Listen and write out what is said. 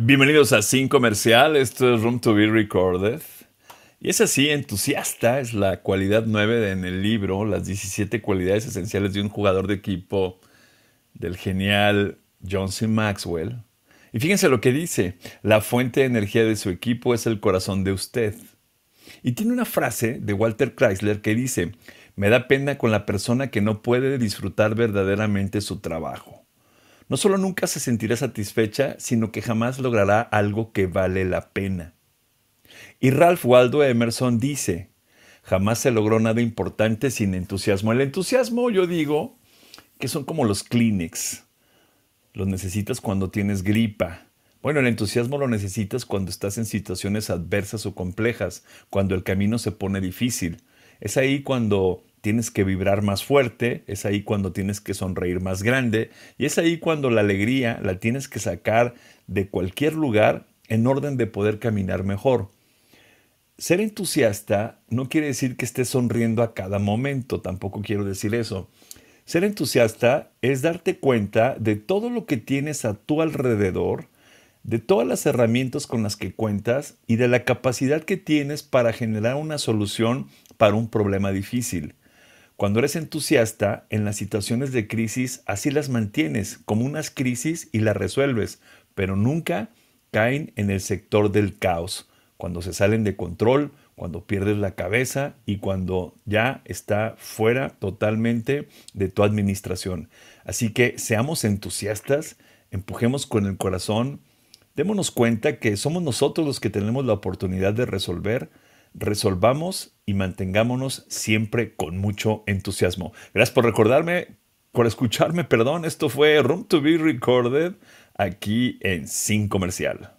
Bienvenidos a Sin Comercial, esto es Room to Be Recorded. Y es así, entusiasta es la cualidad 9 en el libro, las 17 cualidades esenciales de un jugador de equipo del genial Johnson Maxwell. Y fíjense lo que dice, la fuente de energía de su equipo es el corazón de usted. Y tiene una frase de Walter Chrysler que dice, me da pena con la persona que no puede disfrutar verdaderamente su trabajo no solo nunca se sentirá satisfecha, sino que jamás logrará algo que vale la pena. Y Ralph Waldo Emerson dice, jamás se logró nada importante sin entusiasmo. El entusiasmo, yo digo, que son como los Kleenex. Los necesitas cuando tienes gripa. Bueno, el entusiasmo lo necesitas cuando estás en situaciones adversas o complejas, cuando el camino se pone difícil. Es ahí cuando tienes que vibrar más fuerte, es ahí cuando tienes que sonreír más grande y es ahí cuando la alegría la tienes que sacar de cualquier lugar en orden de poder caminar mejor. Ser entusiasta no quiere decir que estés sonriendo a cada momento, tampoco quiero decir eso. Ser entusiasta es darte cuenta de todo lo que tienes a tu alrededor, de todas las herramientas con las que cuentas y de la capacidad que tienes para generar una solución para un problema difícil. Cuando eres entusiasta, en las situaciones de crisis así las mantienes, como unas crisis y las resuelves, pero nunca caen en el sector del caos, cuando se salen de control, cuando pierdes la cabeza y cuando ya está fuera totalmente de tu administración. Así que seamos entusiastas, empujemos con el corazón, démonos cuenta que somos nosotros los que tenemos la oportunidad de resolver resolvamos y mantengámonos siempre con mucho entusiasmo. Gracias por recordarme, por escucharme, perdón, esto fue Room to be Recorded aquí en Sin Comercial.